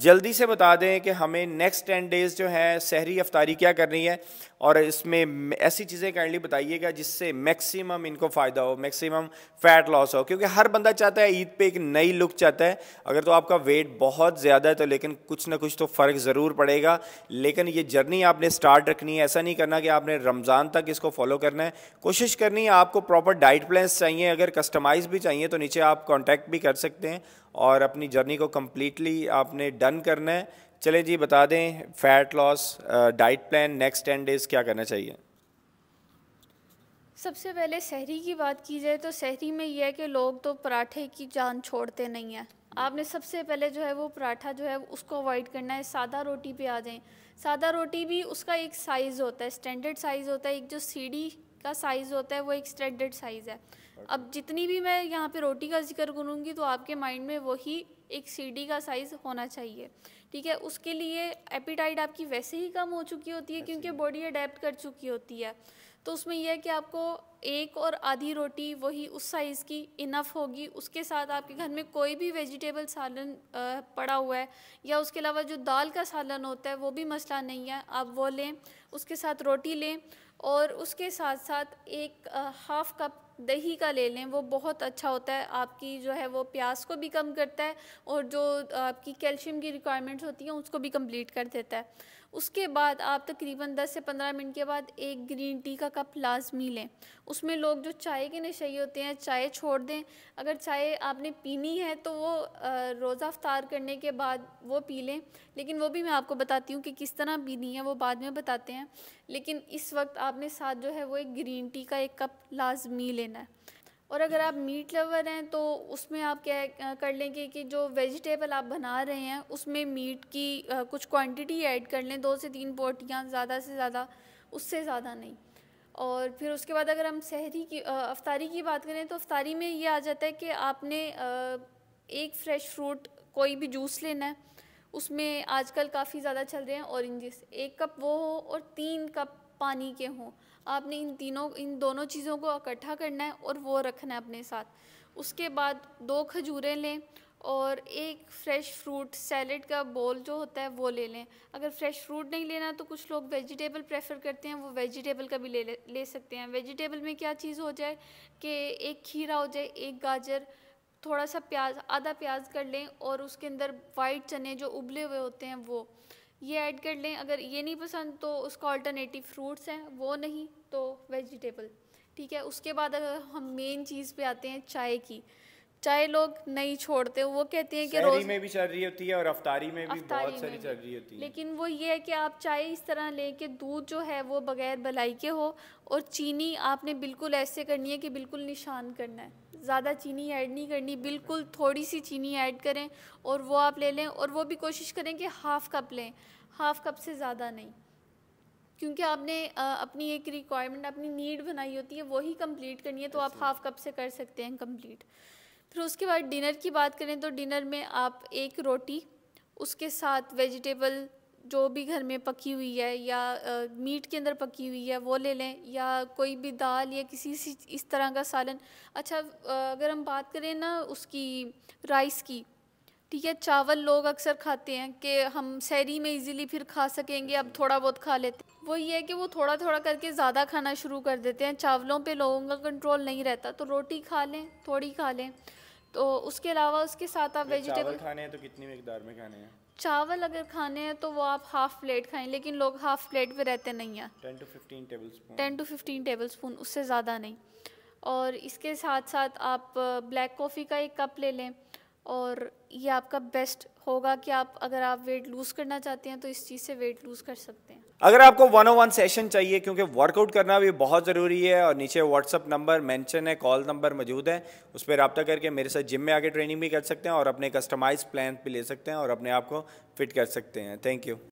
जल्दी से बता दें कि हमें नेक्स्ट टेन डेज़ जो है शहरी अफ्तारी क्या करनी है और इसमें ऐसी चीज़ें काइंडली बताइएगा जिससे मैक्सिमम इनको फ़ायदा हो मैक्सिमम फैट लॉस हो क्योंकि हर बंदा चाहता है ईद पे एक नई लुक चाहता है अगर तो आपका वेट बहुत ज़्यादा है तो लेकिन कुछ ना कुछ तो फ़र्क ज़रूर पड़ेगा लेकिन ये जर्नी आपने स्टार्ट रखनी है ऐसा नहीं करना कि आपने रमज़ान तक इसको फॉलो करना है कोशिश करनी है आपको प्रॉपर डाइट प्लान्स चाहिए अगर कस्टमाइज़ भी चाहिए तो नीचे आप कॉन्टैक्ट भी कर सकते हैं और अपनी जर्नी को कम्प्लीटली आपने डन करना है चले जी बता दें fat loss diet plan next ten days क्या करना चाहिए सबसे पहले शहरी की बात की जाए तो शहरी में यह है कि लोग तो पराठे की जान छोड़ते नहीं हैं आपने सबसे पहले जो है वो पराठा जो है उसको अवॉइड करना है सादा रोटी पे आ जाएं सादा रोटी भी उसका एक साइज़ होता है स्टैंडर्ड साइज़ होता है एक जो सीढ़ी का साइज़ होता है वो एक स्टैंडर्ड साइज़ है अब जितनी भी मैं यहाँ पे रोटी का जिक्र करूँगी तो आपके माइंड में वही एक सीढ़ी का साइज़ होना चाहिए ठीक है उसके लिए एपीटाइट आपकी वैसे ही कम हो चुकी होती है क्योंकि बॉडी अडेप्ट कर चुकी होती है तो उसमें यह है कि आपको एक और आधी रोटी वही उस साइज़ की इनफ होगी उसके साथ आपके घर में कोई भी वेजिटेबल सालन पड़ा हुआ है या उसके अलावा जो दाल का सालन होता है वो भी मसला नहीं है आप वो लें उसके साथ रोटी लें और उसके साथ साथ एक हाफ़ कप दही का ले लें वो बहुत अच्छा होता है आपकी जो है वो प्यास को भी कम करता है और जो आपकी कैल्शियम की रिक्वायरमेंट्स होती हैं उसको भी कंप्लीट कर देता है उसके बाद आप तकरीबन 10 से 15 मिनट के बाद एक ग्रीन टी का कप लाजमी लें उसमें लोग जो चाय के नशे होते हैं चाय छोड़ दें अगर चाय आपने पीनी है तो वो रोज़ा अफ्तार करने के बाद वो पी लें लेकिन वो भी मैं आपको बताती हूँ कि किस तरह पीनी है वो बाद में बताते हैं लेकिन इस वक्त आपने साथ जो है वो एक ग्रीन टी का एक कप लाजमी लेना है और अगर आप मीट लवर हैं तो उसमें आप क्या कर लेंगे कि, जो वेजिटेबल आप बना रहे हैं उसमें मीट की कुछ क्वांटिटी ऐड कर लें दो से तीन पोटियाँ ज़्यादा से ज़्यादा उससे ज़्यादा नहीं और फिर उसके बाद अगर हम शहरी की अफतारी की बात करें तो अफ्तारी में ये आ जाता है कि आपने एक फ्रेश फ्रूट कोई भी जूस लेना है उसमें आजकल काफ़ी ज़्यादा चल रहे हैं औरेंजेस एक कप वो हो और तीन कप पानी के हों आपने इन तीनों इन दोनों चीज़ों को इकट्ठा करना है और वो रखना है अपने साथ उसके बाद दो खजूरें लें और एक फ्रेश फ्रूट सैलड का बोल जो होता है वो ले लें अगर फ्रेश फ्रूट नहीं लेना तो कुछ लोग वेजिटेबल प्रेफर करते हैं वो वेजिटेबल का भी ले ले सकते हैं वेजिटेबल में क्या चीज़ हो जाए कि एक खीरा हो जाए एक गाजर थोड़ा सा प्याज आधा प्याज कर लें और उसके अंदर वाइट चने जो उबले हुए होते हैं वो ये ऐड कर लें अगर ये नहीं पसंद तो उसका अल्टरनेटिव फ्रूट्स हैं वो नहीं तो वेजिटेबल ठीक है उसके बाद अगर हम मेन चीज़ पे आते हैं चाय की चाय लोग नहीं छोड़ते वो कहते हैं कि रोज में भी चल रही होती है और अफ्तारी में भी अफ्तारी बहुत सारी चल रही होती है लेकिन वो ये है कि आप चाय इस तरह लें कि दूध जो है वो बगैर भलाई के हो और चीनी आपने बिल्कुल ऐसे करनी है कि बिल्कुल निशान करना है ज़्यादा चीनी ऐड नहीं करनी बिल्कुल थोड़ी सी चीनी ऐड करें और वो आप ले लें और वो भी कोशिश करें कि हाफ़ कप लें हाफ़ कप से ज़्यादा नहीं क्योंकि आपने अपनी एक रिक्वायरमेंट अपनी नीड बनाई होती है वही कंप्लीट करनी है तो आप हाफ़ कप से कर सकते हैं कंप्लीट फिर उसके बाद डिनर की बात करें तो डिनर में आप एक रोटी उसके साथ वेजिटेबल जो भी घर में पकी हुई है या आ, मीट के अंदर पकी हुई है वो ले लें या कोई भी दाल या किसी इस तरह का सालन अच्छा अगर हम बात करें ना उसकी राइस की ठीक है चावल लोग अक्सर खाते हैं कि हम शहरी में इजीली फिर खा सकेंगे अब थोड़ा बहुत खा लेते हैं वो ये है कि वो थोड़ा थोड़ा करके ज़्यादा खाना शुरू कर देते हैं चावलों पे लोगों का कंट्रोल नहीं रहता तो रोटी खा लें थोड़ी खा लें तो उसके अलावा उसके साथ आप वेजिटेबल खाने हैं तो कितनी मकदार में खाने हैं चावल अगर खाने हैं तो वो आप हाफ प्लेट खाएं लेकिन लोग हाफ प्लेट पे रहते नहीं हैं ten to fifteen tablespoon ten to fifteen tablespoon उससे ज़्यादा नहीं और इसके साथ साथ आप ब्लैक कॉफ़ी का एक कप ले लें और ये आपका बेस्ट होगा कि आप अगर आप वेट लूज़ करना चाहते हैं तो इस चीज़ से वेट लूज़ कर सकते हैं अगर आपको वन वन सेशन चाहिए क्योंकि वर्कआउट करना भी बहुत ज़रूरी है और नीचे व्हाट्सअप नंबर मेंशन है कॉल नंबर मौजूद है उस पर रबता करके मेरे साथ जिम में आके ट्रेनिंग भी कर सकते हैं और अपने कस्टमाइज प्लान भी ले सकते हैं और अपने आप को फिट कर सकते हैं थैंक यू